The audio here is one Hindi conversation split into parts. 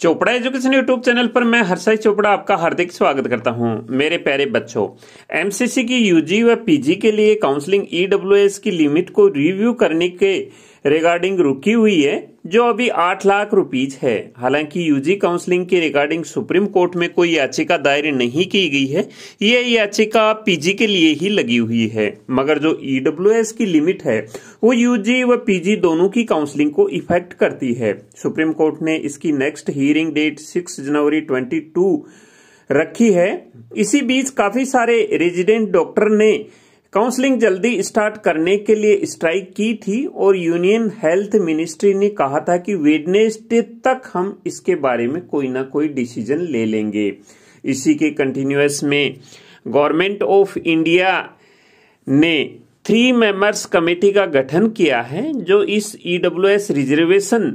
चोपड़ा एजुकेशन यूट्यूब चैनल पर मैं हर्षाई चोपड़ा आपका हार्दिक स्वागत करता हूं मेरे प्यारे बच्चों एमसीसी की यूजी व पीजी के लिए काउंसलिंग ईडब्ल्यूएस e की लिमिट को रिव्यू करने के रिगार्डिंग रुकी हुई है जो अभी आठ लाख रुपीज है हालांकि यूजी काउंसलिंग के रिगार्डिंग सुप्रीम कोर्ट में कोई याचिका दायर नहीं की गई है ये याचिका पीजी के लिए ही लगी हुई है मगर जो ईडब्ल्यू e की लिमिट है वो यूजी व पीजी दोनों की काउंसलिंग को इफेक्ट करती है सुप्रीम कोर्ट ने इसकी नेक्स्ट हियरिंग डेट सिक्स जनवरी ट्वेंटी रखी है इसी बीच काफी सारे रेजिडेंट डॉक्टर ने काउंसलिंग जल्दी स्टार्ट करने के लिए स्ट्राइक की थी और यूनियन हेल्थ मिनिस्ट्री ने कहा था कि वेडनेसडे तक हम इसके बारे में कोई ना कोई डिसीजन ले लेंगे इसी के कंटिन्यूस में गवर्नमेंट ऑफ इंडिया ने थ्री मेंबर्स कमेटी का गठन किया है जो इस ईडब्ल्यूएस रिजर्वेशन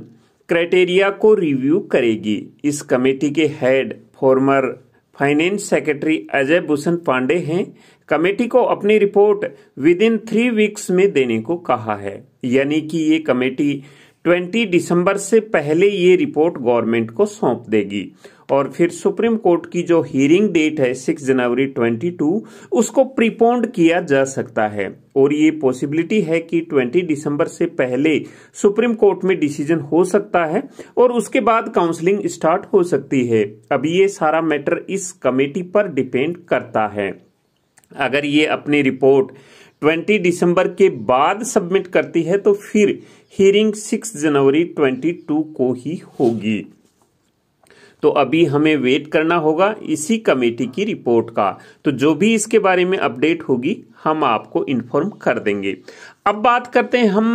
क्राइटेरिया को रिव्यू करेगी इस कमेटी के head former finance secretary Ajay Bhushan Pandey हैं कमेटी को अपनी report within three weeks में देने को कहा है यानी कि ये कमेटी 20 दिसंबर से पहले ये रिपोर्ट गवर्नमेंट को सौंप देगी और फिर सुप्रीम कोर्ट की जो हियरिंग डेट है 6 जनवरी 22 उसको प्रीपोन्ड किया जा सकता है और ये पॉसिबिलिटी है कि 20 दिसंबर से पहले सुप्रीम कोर्ट में डिसीजन हो सकता है और उसके बाद काउंसलिंग स्टार्ट हो सकती है अब ये सारा मैटर इस कमेटी पर डिपेंड करता है अगर ये अपनी रिपोर्ट 20 दिसंबर के बाद सबमिट करती है तो फिर हियरिंग 6 जनवरी 22 को ही होगी तो अभी हमें वेट करना होगा इसी कमेटी की रिपोर्ट का तो जो भी इसके बारे में अपडेट होगी हम आपको इन्फॉर्म कर देंगे अब बात करते हैं हम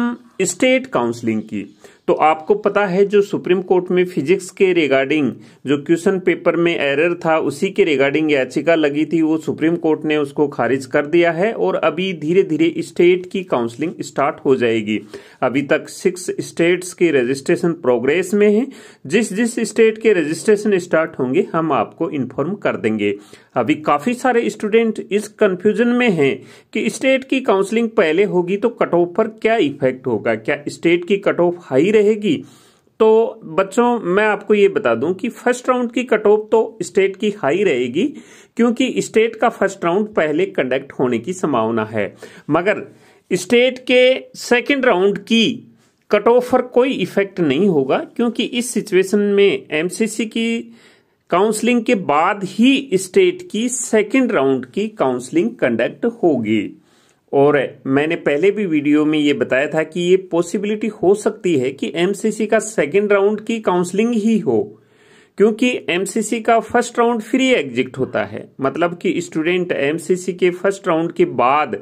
स्टेट काउंसलिंग की तो आपको पता है जो सुप्रीम कोर्ट में फिजिक्स के रिगार्डिंग जो क्वेश्चन पेपर में एरर था उसी के रिगार्डिंग याचिका लगी थी वो सुप्रीम कोर्ट ने उसको खारिज कर दिया है और अभी धीरे धीरे स्टेट की काउंसलिंग स्टार्ट हो जाएगी अभी तक सिक्स स्टेट्स के रजिस्ट्रेशन प्रोग्रेस में है जिस जिस स्टेट के रजिस्ट्रेशन स्टार्ट होंगे हम आपको इन्फॉर्म कर देंगे अभी काफी सारे स्टूडेंट इस कंफ्यूजन में हैं कि स्टेट की काउंसलिंग पहले होगी तो कट ऑफ पर क्या इफेक्ट होगा क्या स्टेट की कट ऑफ हाई रहेगी तो बच्चों मैं आपको ये बता दूं कि फर्स्ट राउंड की कट ऑफ तो स्टेट की हाई रहेगी क्योंकि स्टेट का फर्स्ट राउंड पहले कंडक्ट होने की संभावना है मगर स्टेट के सेकंड राउंड की कट ऑफ पर कोई इफेक्ट नहीं होगा क्योंकि इस सिचुएशन में एमसीसी की काउंसलिंग के बाद ही स्टेट की सेकंड राउंड की काउंसलिंग कंडक्ट होगी और मैंने पहले भी वीडियो में ये बताया था कि ये पॉसिबिलिटी हो सकती है कि एमसीसी का सेकेंड राउंड की काउंसलिंग ही हो क्योंकि एमसीसी का फर्स्ट राउंड फ्री एग्जिट होता है मतलब कि स्टूडेंट एमसीसी के फर्स्ट राउंड के बाद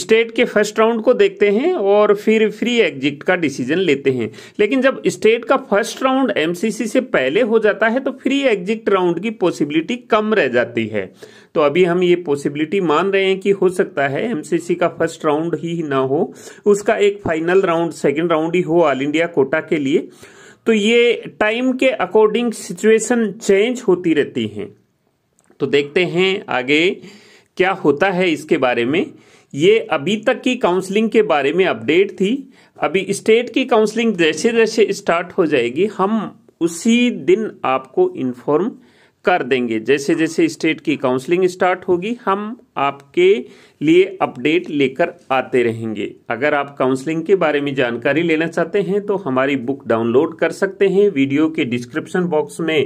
स्टेट के फर्स्ट राउंड को देखते हैं और फिर फ्री एग्जिट का डिसीजन लेते हैं लेकिन जब स्टेट का फर्स्ट राउंड एमसीसी से पहले हो जाता है तो फ्री एग्जिट राउंड की पॉसिबिलिटी कम रह जाती है तो अभी हम ये पॉसिबिलिटी मान रहे हैं कि हो सकता है एमसीसी का फर्स्ट राउंड ही ना हो उसका एक फाइनल राउंड सेकेंड राउंड ही हो ऑल इंडिया कोटा के लिए तो ये टाइम के अकॉर्डिंग सिचुएशन चेंज होती रहती हैं तो देखते हैं आगे क्या होता है इसके बारे में ये अभी तक की काउंसलिंग के बारे में अपडेट थी अभी स्टेट की काउंसलिंग जैसे जैसे स्टार्ट हो जाएगी हम उसी दिन आपको इन्फॉर्म कर देंगे जैसे जैसे स्टेट की काउंसलिंग स्टार्ट होगी हम आपके लिए अपडेट लेकर आते रहेंगे अगर आप काउंसलिंग के बारे में जानकारी लेना चाहते हैं तो हमारी बुक डाउनलोड कर सकते हैं वीडियो के डिस्क्रिप्शन बॉक्स में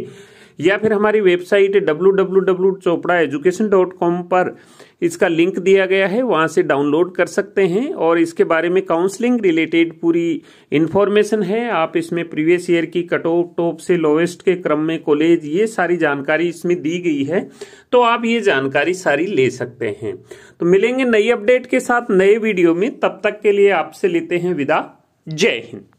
या फिर हमारी website W W W Chopra education dot com पर इसका लिंक दिया गया है वहां से डाउनलोड कर सकते हैं और इसके बारे में काउंसलिंग रिलेटेड पूरी इन्फॉर्मेशन है आप इसमें प्रीवियस ईयर की कट ऑफ टॉप से लोवेस्ट के क्रम में कॉलेज ये सारी जानकारी इसमें दी गई है तो आप ये जानकारी सारी ले सकते हैं तो मिलेंगे नई अपडेट के साथ नए वीडियो में तब तक के लिए आपसे लेते हैं विदा जय हिंद